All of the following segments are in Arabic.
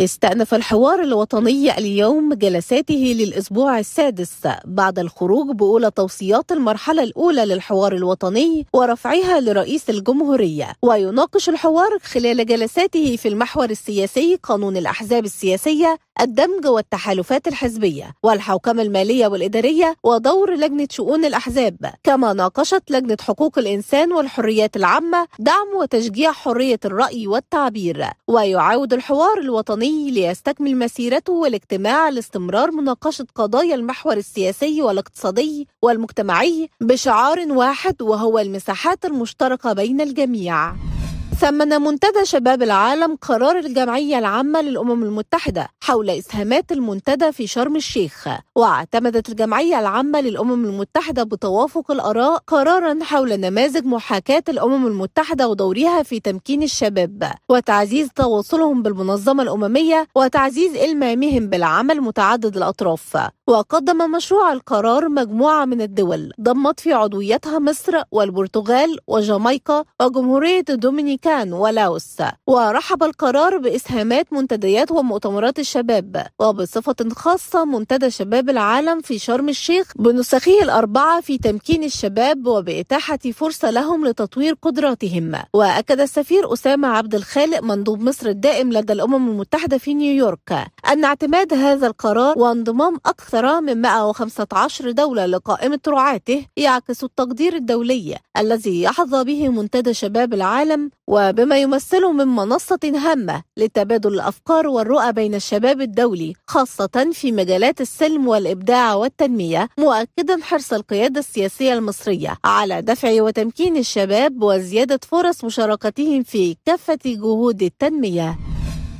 استأنف الحوار الوطني اليوم جلساته للأسبوع السادس بعد الخروج بأولى توصيات المرحلة الأولى للحوار الوطني ورفعها لرئيس الجمهورية ويناقش الحوار خلال جلساته في المحور السياسي قانون الأحزاب السياسية الدمج والتحالفات الحزبية والحوكمة المالية والإدارية ودور لجنة شؤون الأحزاب كما ناقشت لجنة حقوق الإنسان والحريات العامة دعم وتشجيع حرية الرأي والتعبير ويعاود الحوار الوطني الوطني ليستكمل مسيرته والاجتماع لاستمرار مناقشة قضايا المحور السياسي والاقتصادي والمجتمعي بشعار واحد وهو المساحات المشتركة بين الجميع ثمن منتدى شباب العالم قرار الجمعية العامة للأمم المتحدة حول إسهامات المنتدى في شرم الشيخ واعتمدت الجمعية العامة للأمم المتحدة بتوافق الآراء قرارا حول نماذج محاكاة الأمم المتحدة ودورها في تمكين الشباب وتعزيز تواصلهم بالمنظمة الأممية وتعزيز إلمامهم بالعمل متعدد الأطراف وقدم مشروع القرار مجموعة من الدول ضمت في عضويتها مصر والبرتغال وجامايكا وجمهورية دومينيكا باكستان ولاوس ورحب القرار بإسهامات منتديات ومؤتمرات الشباب وبصفة خاصة منتدى شباب العالم في شرم الشيخ بنسخه الأربعة في تمكين الشباب وبإتاحة فرصة لهم لتطوير قدراتهم وأكد السفير أسامة عبد الخالق مندوب مصر الدائم لدى الأمم المتحدة في نيويورك أن اعتماد هذا القرار وانضمام أكثر من 115 دولة لقائمة رعاته يعكس التقدير الدولي الذي يحظى به منتدى شباب العالم و وبما يمثله من منصة هامة لتبادل الأفكار والرؤى بين الشباب الدولي خاصة في مجالات السلم والإبداع والتنمية مؤكدا حرص القيادة السياسية المصرية على دفع وتمكين الشباب وزيادة فرص مشاركتهم في كافة جهود التنمية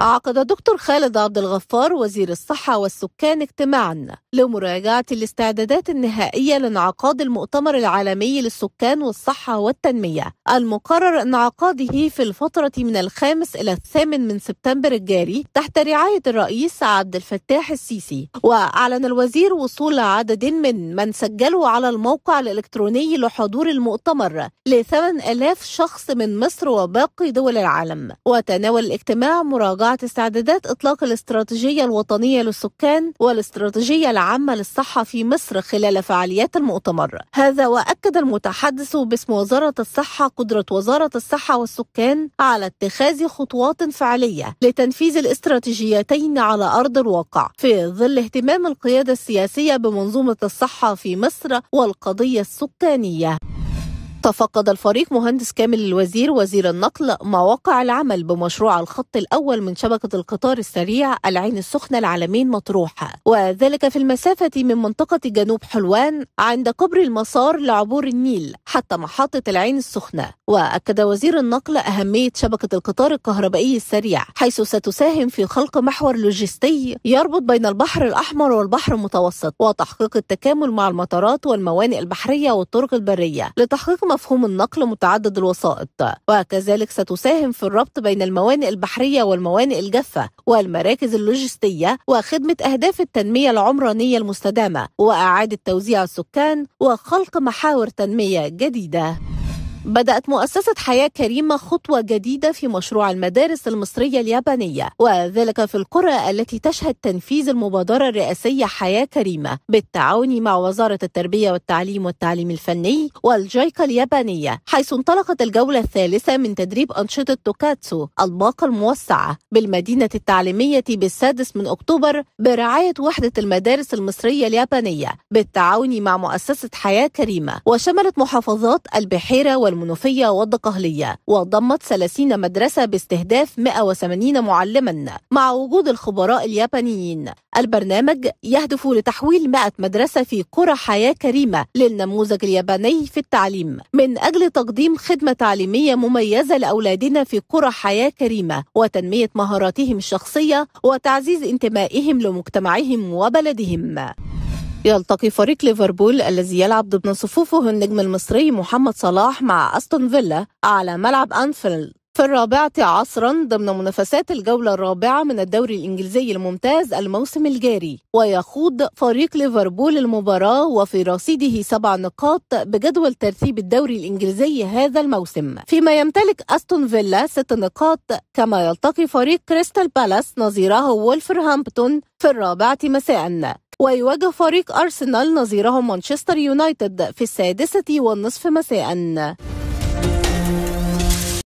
عقد دكتور خالد عبد الغفار وزير الصحة والسكان اجتماعا لمراجعة الاستعدادات النهائية لانعقاد المؤتمر العالمي للسكان والصحة والتنمية المقرر انعقاده في الفترة من الخامس إلى الثامن من سبتمبر الجاري تحت رعاية الرئيس عبد الفتاح السيسي وأعلن الوزير وصول عدد من من سجلوا على الموقع الإلكتروني لحضور المؤتمر ل 8000 شخص من مصر وباقي دول العالم وتناول الاجتماع مراجعة وضعت استعدادات إطلاق الاستراتيجية الوطنية للسكان والاستراتيجية العامة للصحة في مصر خلال فعاليات المؤتمر هذا وأكد المتحدث باسم وزارة الصحة قدرة وزارة الصحة والسكان على اتخاذ خطوات فعلية لتنفيذ الاستراتيجيتين على أرض الواقع في ظل اهتمام القيادة السياسية بمنظومة الصحة في مصر والقضية السكانية تفقد الفريق مهندس كامل الوزير وزير النقل مواقع العمل بمشروع الخط الأول من شبكة القطار السريع العين السخنة العالمين مطروحة وذلك في المسافة من منطقة جنوب حلوان عند قبر المسار لعبور النيل حتى محطة العين السخنة وأكد وزير النقل أهمية شبكة القطار الكهربائي السريع حيث ستساهم في خلق محور لوجستي يربط بين البحر الأحمر والبحر المتوسط وتحقيق التكامل مع المطارات والموانئ البحرية والطرق البرية لتحقيق مفهوم النقل متعدد الوسائط وكذلك ستساهم في الربط بين الموانئ البحرية والموانئ الجافة والمراكز اللوجستية وخدمة أهداف التنمية العمرانية المستدامة وإعادة توزيع السكان وخلق محاور تنمية جديدة بدأت مؤسسة حياة كريمة خطوة جديدة في مشروع المدارس المصرية اليابانية وذلك في القرى التي تشهد تنفيذ المبادرة الرئاسية حياة كريمة بالتعاون مع وزارة التربية والتعليم والتعليم الفني والجايكا اليابانية حيث انطلقت الجولة الثالثة من تدريب أنشطة توكاتسو الباقة الموسعة بالمدينة التعليمية بالسادس من أكتوبر برعاية وحدة المدارس المصرية اليابانية بالتعاون مع مؤسسة حياة كريمة وشملت محافظات البحيرة وال المنوفية والدقهلية وضمت 30 مدرسة باستهداف 180 معلما مع وجود الخبراء اليابانيين البرنامج يهدف لتحويل 100 مدرسة في قرى حياة كريمة للنموذج الياباني في التعليم من أجل تقديم خدمة تعليمية مميزة لأولادنا في قرى حياة كريمة وتنمية مهاراتهم الشخصية وتعزيز انتمائهم لمجتمعهم وبلدهم يلتقي فريق ليفربول الذي يلعب ضمن صفوفه النجم المصري محمد صلاح مع أستون فيلا على ملعب أنفيلد في الرابعة عصرا ضمن منافسات الجولة الرابعة من الدوري الإنجليزي الممتاز الموسم الجاري ويخوض فريق ليفربول المباراة وفي رصيده سبع نقاط بجدول ترتيب الدوري الإنجليزي هذا الموسم فيما يمتلك أستون فيلا ست نقاط كما يلتقي فريق كريستال بالاس نظيره وولفرهامبتون في الرابعة مساء ويواجه فريق أرسنال نظيره مانشستر يونايتد في السادسة والنصف مساءً